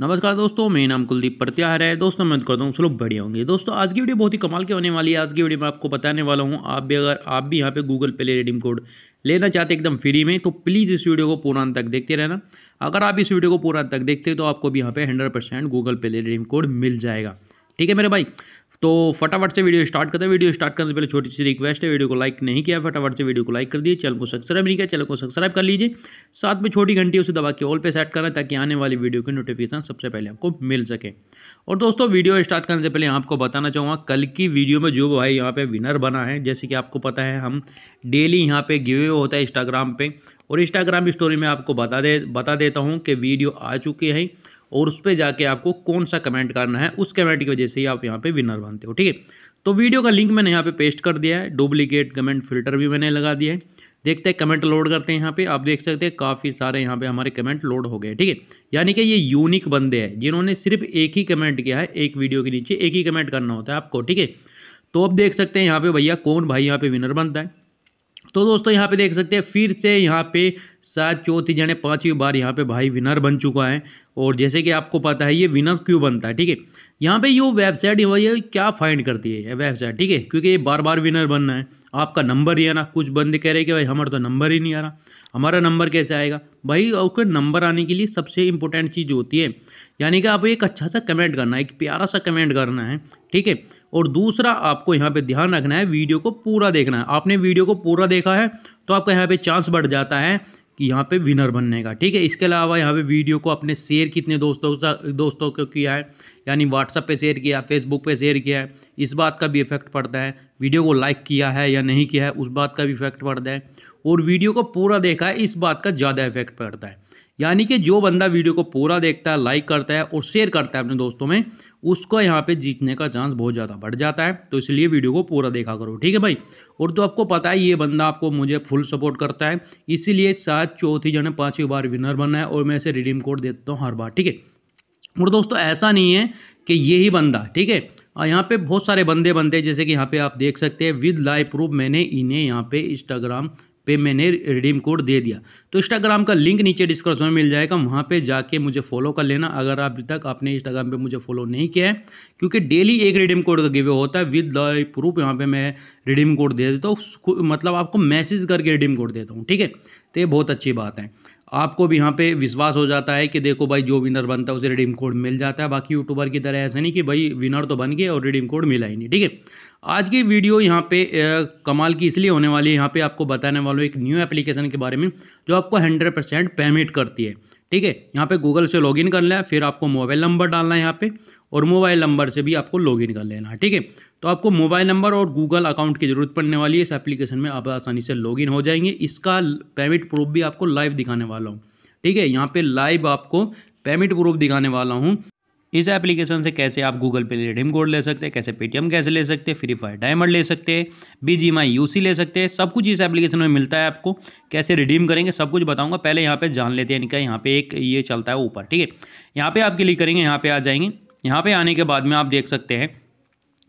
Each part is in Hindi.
नमस्कार दोस्तों मेरा नाम कुलदीप प्रत्याहार है दोस्तों मैं करता हूँ लोग बढ़िया होंगे दोस्तों आज की वीडियो बहुत ही कमाल की होने वाली है आज की वीडियो में आपको बताने वाला हूँ आप भी अगर आप भी यहाँ पे गूगल पे रेडीम कोड लेना चाहते एकदम फ्री में तो प्लीज़ इस वीडियो को पूरा तक देखते रहना अगर आप इस वीडियो को पूरा तक देखते तो आपको भी यहाँ पे hundred percent Google Pay redeem code मिल जाएगा ठीक है मेरे भाई तो फटाफट से वीडियो स्टार्ट करते हैं वीडियो स्टार्ट करने से पहले छोटी सी रिक्वेस्ट है वीडियो को लाइक नहीं किया फटाफट से वीडियो को लाइक कर दिए चैनल को सब्सक्राइब नहीं किया चैनल को सब्सक्राइब कर लीजिए साथ में छोटी घंटी उसे दबा के ऑल पे सेट करना ताकि आने वाली वीडियो की नोटिफिकेशन सबसे पहले आपको मिल सके और दोस्तों वीडियो स्टार्ट करने से पहले आपको बताना चाहूँगा कल की वीडियो में जो भाई यहाँ पर विनर बना है जैसे कि आपको पता है हम डेली यहाँ पर गिवे होता है इंस्टाग्राम पर और इंस्टाग्राम स्टोरी में आपको बता दे बता देता हूँ कि वीडियो आ चुकी है और उस पर जाके आपको कौन सा कमेंट करना है उस कमेंट की वजह से ही आप यहाँ पे विनर बनते हो ठीक है तो वीडियो का लिंक मैंने यहाँ पे पेस्ट कर दिया है डुप्लीकेट कमेंट फिल्टर भी मैंने लगा दिया है देखते हैं कमेंट लोड करते हैं यहाँ पे आप देख सकते हैं काफ़ी सारे यहाँ पे हमारे कमेंट लोड हो गए ठीक है यानी कि ये यूनिक बंदे हैं जिन्होंने सिर्फ एक ही कमेंट किया है एक वीडियो के नीचे एक ही कमेंट करना होता है आपको ठीक है तो अब देख सकते हैं यहाँ पे भैया कौन भाई यहाँ पे विनर बनता है तो दोस्तों यहाँ पे देख सकते हैं फिर से यहाँ पे सात चौथी जाने पांचवी बार यहाँ पे भाई विनर बन चुका है और जैसे कि आपको पता है ये विनर क्यों बनता है ठीक है यहाँ पे ये वेबसाइट ये क्या फाइंड करती है ये वेबसाइट ठीक है क्योंकि ये बार बार विनर बनना है आपका नंबर ही आना कुछ बंद कह रहे कि भाई हमारा तो नंबर ही नहीं आ रहा हमारा नंबर कैसे आएगा भाई उसके नंबर आने के लिए सबसे इम्पोर्टेंट चीज़ होती है यानी कि आप एक अच्छा सा कमेंट करना है एक प्यारा सा कमेंट करना है ठीक है और दूसरा आपको यहाँ पे ध्यान रखना है वीडियो को पूरा देखना है आपने वीडियो को पूरा देखा है तो आपका यहाँ पे चांस बढ़ जाता है कि यहाँ पे विनर बनने का ठीक है इसके अलावा यहाँ पे वीडियो को अपने शेयर कितने दोस्तों दोस्तों को किया है यानी व्हाट्सअप पे शेयर किया फेसबुक पे शेयर किया है इस बात का भी इफेक्ट पड़ता है वीडियो को लाइक किया है या नहीं किया है उस बात का भी इफेक्ट पड़ता है और वीडियो को पूरा देखा है इस बात का ज़्यादा इफेक्ट पड़ता है यानी कि जो बंदा वीडियो को पूरा देखता है लाइक करता है और शेयर करता है अपने दोस्तों में उसको यहाँ पे जीतने का चांस बहुत ज़्यादा बढ़ जाता है तो इसलिए वीडियो को पूरा देखा करो ठीक है भाई और तो आपको पता है ये बंदा आपको मुझे फुल सपोर्ट करता है इसीलिए शायद चौथी जने पाँचवीं बार विनर बना है और मैं इसे रिडीम कोड दे देता हूँ हर बार ठीक है और दोस्तों ऐसा नहीं है कि ये बंदा ठीक है यहाँ पे बहुत सारे बंदे बनते हैं जैसे कि यहाँ पे आप देख सकते हैं विद लाइव प्रूफ मैंने इन्हें यहाँ पे इंस्टाग्राम पे मैंने रिडीम कोड दे दिया तो इंस्टाग्राम का लिंक नीचे डिस्क्रिप्शन में मिल जाएगा वहाँ पे जाके मुझे फॉलो कर लेना अगर अभी तक आपने इंस्टाग्राम पे मुझे फॉलो नहीं किया है क्योंकि डेली एक रिडीम कोड का गिवे होता है विद द प्रूफ यहाँ पे मैं रिडीम कोड दे देता हूँ मतलब आपको मैसेज करके रिडीम कोड देता हूँ ठीक है तो ये बहुत अच्छी बात है आपको भी यहाँ पे विश्वास हो जाता है कि देखो भाई जो विनर बनता है उसे रिडीम कोड मिल जाता है बाकी यूट्यूबर की तरह ऐसा नहीं कि भाई विनर तो बन गए और रिडीम कोड मिला ही नहीं ठीक है आज की वीडियो यहाँ पे आ, कमाल की इसलिए होने वाली है यहाँ पे आपको बताने वालों एक न्यू एप्लीकेशन के बारे में जो आपको हंड्रेड परसेंट पेमेंट करती है ठीक है यहाँ पर गूगल से लॉग कर लिया फिर आपको मोबाइल नंबर डालना है यहाँ पर और मोबाइल नंबर से भी आपको लॉगिन कर लेना है ठीक है तो आपको मोबाइल नंबर और गूगल अकाउंट की ज़रूरत पड़ने वाली है इस एप्लीकेशन में आप आसानी से लॉगिन हो जाएंगे इसका पेमेंट प्रूफ भी आपको लाइव दिखाने वाला हूँ ठीक है यहाँ पे लाइव आपको पेमेंट प्रूफ दिखाने वाला हूँ इस एप्लीकेशन से कैसे आप गूगल पे रेडीम कोड ले सकते हैं कैसे पेटीएम कैसे ले सकते हैं फ्री फायर डायमंड ले सकते हैं बी जी माई यू ले सकते हैं सब कुछ इस एप्लीकेशन में मिलता है आपको कैसे रिडीम करेंगे सब कुछ बताऊंगा पहले यहाँ पे जान लेते हैं इनका यहाँ पे एक ये चलता है ऊपर ठीक है यहाँ पे आप क्लिक करेंगे यहाँ पे आ जाएंगे यहाँ पे आने के बाद में आप देख सकते हैं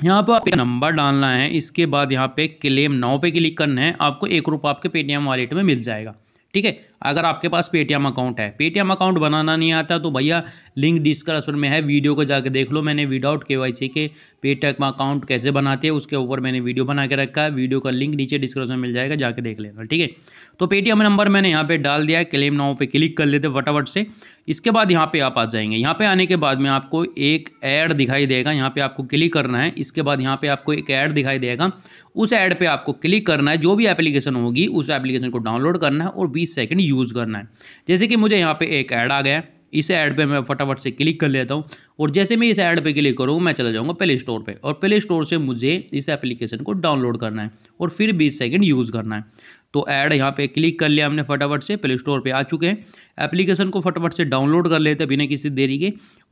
यहाँ पर आपका नंबर डालना है इसके बाद यहाँ पे क्लेम नाव पे क्लिक करना है आपको एक रुपये आपके पेटीएम वॉलेट में मिल जाएगा ठीक है अगर आपके पास पेटीएम अकाउंट है पेटीएम अकाउंट बनाना नहीं आता तो भैया लिंक डिस्क्रिप्शन में है वीडियो को जाकर देख लो मैंने विदाउट के वाई सी के पेटीएम अकाउंट कैसे बनाते हैं उसके ऊपर मैंने वीडियो बना के रखा है वीडियो का लिंक नीचे डिस्क्रिप्शन मिल जाएगा जाके देख लेना ठीक है तो पेटीएम नंबर मैंने यहाँ पर डाल दिया है क्लेम नाव पर क्लिक कर लेते फटाफट से इसके बाद यहाँ पर आप आ जाएंगे यहाँ पर आने के बाद में आपको एक ऐड दिखाई देगा यहाँ पर आपको क्लिक करना है इसके बाद यहाँ पर आपको एक ऐड दिखाई देगा उस ऐड पर आपको क्लिक करना है जो भी एप्लीकेशन होगी उस एप्लीकेशन को डाउनलोड करना है और बीस सेकेंड यूज़ करना है जैसे कि मुझे यहाँ पे एक ऐड आ गया है इस ऐड पे मैं फटाफट से क्लिक कर लेता हूँ और जैसे मैं इस ऐड पे क्लिक करूँ मैं चला जाऊँगा प्ले स्टोर पे और प्ले स्टोर से मुझे इस एप्लीकेशन को डाउनलोड करना है और फिर बीस सेकेंड यूज़ करना है तो ऐड यहाँ पे क्लिक कर लिया हमने फटाफट से प्ले स्टोर पर आ चुके हैं एप्लीकेशन को फटाफट से डाउनलोड कर लेते हैं बिना किसी देरी के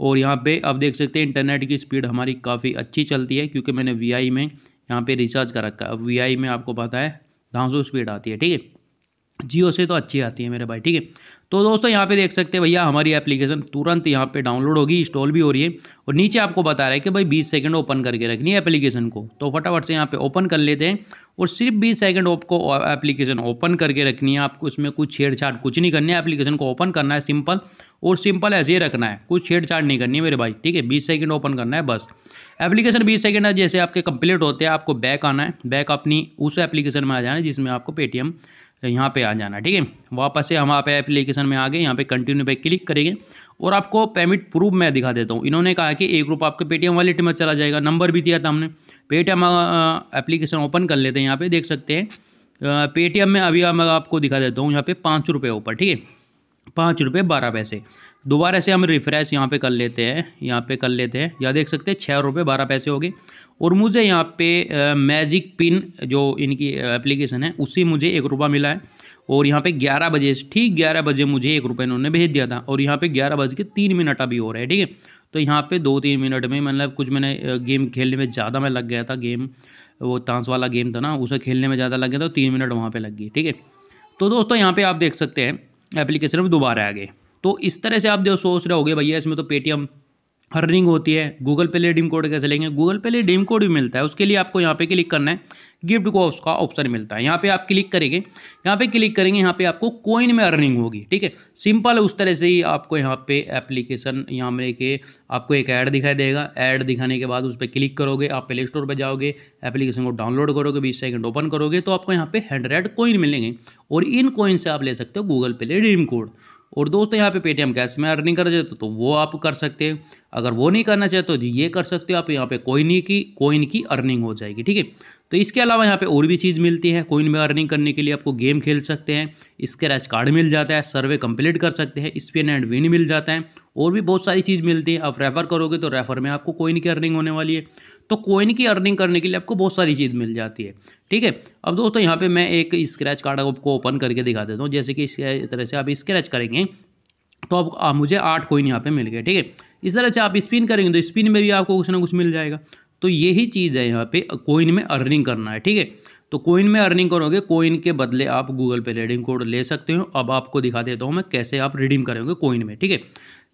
और यहाँ पे आप देख सकते हैं इंटरनेट की स्पीड हमारी काफ़ी अच्छी चलती है क्योंकि मैंने वी में यहाँ पर रिचार्ज कर रखा है वी में आपको पता है धाँसों स्पीड आती है ठीक है जियो से तो अच्छी आती है मेरे भाई ठीक है तो दोस्तों यहाँ पे देख सकते हैं भैया हमारी एप्लीकेशन तुरंत यहाँ पे डाउनलोड होगी इंस्टॉल भी हो रही है और नीचे आपको बता रहा है कि भाई 20 सेकंड ओपन करके रखनी है एप्लीकेशन को तो फटाफट से यहाँ पे ओपन कर लेते हैं और सिर्फ 20 सेकंड आपको एप्लीकेशन ओपन करके रखनी है आपको इसमें कुछ छेड़छाड़ कुछ नहीं करनी है एप्लीकेशन को ओपन करना है सिंपल और सिंपल ऐसे ही रखना है कुछ छेड़छाड़ नहीं करनी है मेरे भाई ठीक है बीस सेकेंड ओपन करना है बस एप्लीकेशन बीस सेकेंड जैसे आपके कंप्लीट होते हैं आपको बैक आना है बैक अपनी उस एप्लीकेशन में आ जाना है जिसमें आपको पेटीएम तो यहाँ पे आ जाना ठीक है वापस से हम आप एप्लीकेशन में आ गए यहाँ पे कंटिन्यू पे क्लिक करेंगे और आपको पेमेंट प्रूफ मैं दिखा देता हूँ इन्होंने कहा कि एक रुपये आपके पेटीएम वॉलेट में चला जाएगा नंबर भी दिया था हमने पेटीएम एप्लीकेशन ओपन कर लेते हैं यहाँ पर देख सकते हैं पेटीएम में अभी मैं आपको दिखा देता हूँ यहाँ पे पाँच रुपये ऊपर ठीक है पाँच रुपये बारह पैसे दोबारा से हम रिफ्रेश यहाँ पे कर लेते हैं यहाँ पे कर लेते हैं या देख सकते हैं छः रुपये बारह पैसे हो गए और मुझे यहाँ पे मैजिक पिन जो इनकी एप्लीकेशन है उसी मुझे एक रुपये मिला है और यहाँ पे ग्यारह बजे ठीक ग्यारह बजे मुझे एक रुपये इन्होंने भेज दिया था और यहाँ पर ग्यारह बज के तीन मिनट अभी हो रहा है ठीक है तो यहाँ पर दो तीन मिनट में मतलब कुछ मैंने गेम खेलने में ज़्यादा मैं लग गया था गेम वो तांस वाला गेम था ना उसे खेलने में ज़्यादा लग गया था तो तीन मिनट वहाँ पर लग गई ठीक है तो दोस्तों यहाँ पर आप देख सकते हैं एप्लीकेशन में दोबारा आ गए तो इस तरह से आप जो सोच रहे होगे भैया इसमें तो पेटीएम अर्निंग होती है गूगल पे रिडीम कोड कैसे लेंगे गूगल पे रिडीम कोड भी मिलता है उसके लिए आपको यहाँ पे क्लिक करना है गिफ्ट को उसका ऑप्शन मिलता है यहाँ पे आप क्लिक करेंगे यहाँ पे क्लिक करेंगे यहाँ पे आपको कोइन में अर्निंग होगी ठीक है सिंपल उस तरह से ही आपको यहाँ पे एप्लीकेशन यहाँ में के आपको एक ऐड दिखाई देगा ऐड दिखाने के बाद उस पर क्लिक करोगे आप प्ले स्टोर पर जाओगे एप्लीकेशन को डाउनलोड करोगे बीस सेकेंड ओपन करोगे तो आपको यहाँ पे हंड्रेड कोइन मिलेंगे और इन कोइन से आप ले सकते हो गूगल पे रिडीम कोड और दोस्तों यहाँ पे पेटीएम कैश में अर्निंग कर चाहते तो, तो वो आप कर सकते हैं अगर वो नहीं करना चाहते तो ये कर सकते हो आप यहाँ पे कोइन की कोइन की अर्निंग हो जाएगी ठीक है तो इसके अलावा यहाँ पे और भी चीज़ मिलती है कोइन में अर्निंग करने के लिए आपको गेम खेल सकते हैं स्क्रैच कार्ड मिल जाता है सर्वे कंप्लीट कर सकते हैं स्पिन एंड विन मिल जाता है और भी बहुत सारी चीज़ मिलती है आप रेफ़र करोगे तो रेफ़र में आपको कोइन की अर्निंग होने वाली है तो कोइन की अर्निंग करने के लिए आपको बहुत सारी चीज़ मिल जाती है ठीक है अब दोस्तों यहाँ पे मैं एक स्क्रैच कार्ड आपको ओपन करके दिखा देता हूँ जैसे कि इस तरह से आप स्क्रैच करेंगे तो आप मुझे आठ कोइन यहाँ पर मिल गए ठीक है इस तरह से आप स्पिन करेंगे तो स्पिन में भी आपको कुछ ना कुछ मिल जाएगा तो यही चीज़ है यहाँ पे कोइन में अर्निंग करना है ठीक है तो कोइन में अर्निंग करोगे कोइन के बदले आप गूगल पे रिडीम कोड ले सकते हो अब आपको दिखा देता हूँ मैं कैसे आप रिडीम करेंगे कोइन में ठीक है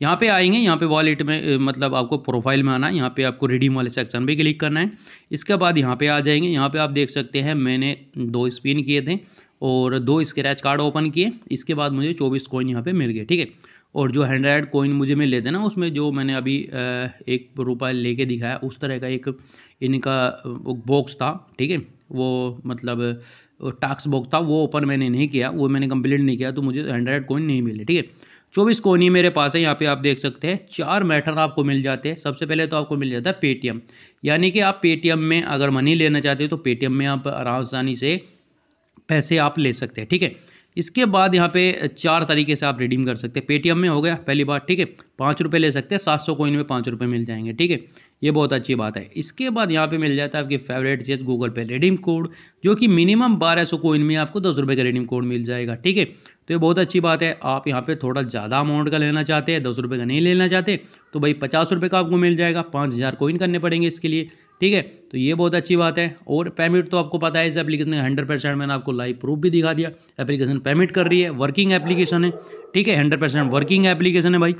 यहाँ पे आएंगे यहाँ पे वॉलेट में मतलब आपको प्रोफाइल में आना है यहाँ पे आपको रिडीम वाले सेक्शन पे क्लिक करना है इसके बाद यहाँ पे आ जाएंगे यहाँ पे आप देख सकते हैं मैंने दो स्पिन किए थे और दो स्क्रैच कार्ड ओपन किए इसके बाद मुझे चौबीस कोइन यहाँ पर मिल गए ठीक है और जो हंड्रेड कोइन मुझे मिले थे ना उसमें जो मैंने अभी एक रुपये लेके दिखाया उस तरह का एक इनका बॉक्स था ठीक है वो मतलब टास्क बुक था वो ओपन मैंने नहीं किया वो मैंने कंप्लीट नहीं किया तो मुझे हंड्रेड कोइन नहीं मिले ठीक है चौबीस कोइन ही मेरे पास है यहाँ पे आप देख सकते हैं चार मैटर आपको मिल जाते हैं सबसे पहले तो आपको मिल जाता है पेटीएम यानी कि आप पेटीएम में अगर मनी लेना चाहते हो तो पेटीएम में आप आसानी से पैसे आप ले सकते हैं ठीक है इसके बाद यहाँ पे चार तरीके से आप रिडीम कर सकते हैं पेटीएम में हो गया पहली बात ठीक है पाँच रुपये ले सकते हैं सात सौ कोइन में पाँच रुपये मिल जाएंगे ठीक है ये बहुत अच्छी बात है इसके बाद यहाँ पे मिल जाता है आपके फेवरेट चीज़ गूगल पे रिडीम कोड जो कि मिनिमम बारह सौ कोइन में आपको दस रुपये का रिडीम कोड मिल जाएगा ठीक है तो ये बहुत अच्छी बात है आप यहाँ पे थोड़ा ज़्यादा अमाउंट का लेना चाहते हैं दस रुपये का नहीं लेना चाहते तो भाई पचास रुपये का आपको मिल जाएगा पाँच हज़ार कोइन करने पड़ेंगे इसके लिए ठीक है तो ये बहुत अच्छी बात है और पेमिट तो आपको पता है इस एप्लीकेशन में हंड्रेड परसेंट मैंने आपको लाइव प्रूफ भी दिखा दिया एप्लीकेशन पेमिट कर रही है वर्किंग एप्लीकेशन है ठीक है हंड्रेड परसेंट वर्किंग एप्लीकेशन है भाई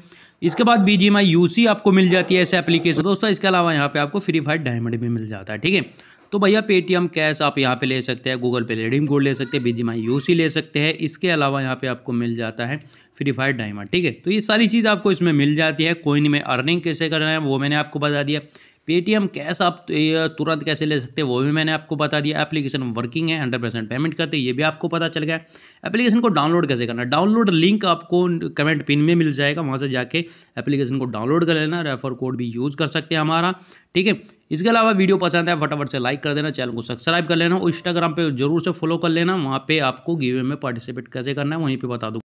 इसके बाद B G M U C आपको मिल जाती है ऐसे एप्लीकेशन तो दोस्तों इसके अलावा यहाँ पे आपको फ्री फायर डायमंड भी मिल जाता है ठीक है तो भैया पेटीएम कैश आप यहाँ पे ले सकते हैं गूगल पे रेडीम कोड ले सकते हैं B ji my you see ले सकते हैं इसके अलावा यहाँ पे आपको मिल जाता है फ्री फायर डायमंड ठीक है तो ये सारी चीज़ आपको इसमें मिल जाती है कोइन में अर्निंग कैसे करना है वो मैंने आपको बता दिया पेटीएम कैश आप तो तुरंत कैसे ले सकते हैं वो भी मैंने आपको बता दिया एप्लीकेशन वर्किंग है हंड्रेड परसेंट पेमेंट करते हैं ये भी आपको पता चल गया एप्लीकेशन को डाउनलोड कैसे करना डाउनलोड लिंक आपको कमेंट पिन में मिल जाएगा वहाँ से जाके एप्लीकेशन को डाउनलोड कर लेना रेफर कोड भी यूज़ कर सकते हैं हमारा ठीक है इसके अलावा वीडियो पसंद है फटाफट से लाइक कर देना चैनल को सब्सक्राइब कर लेना और इंस्टाग्राम पर जरूर से फॉलो कर लेना वहाँ पर आपको गिवे में पार्टिसिपेट कैसे करना है वहीं पर बता दूँ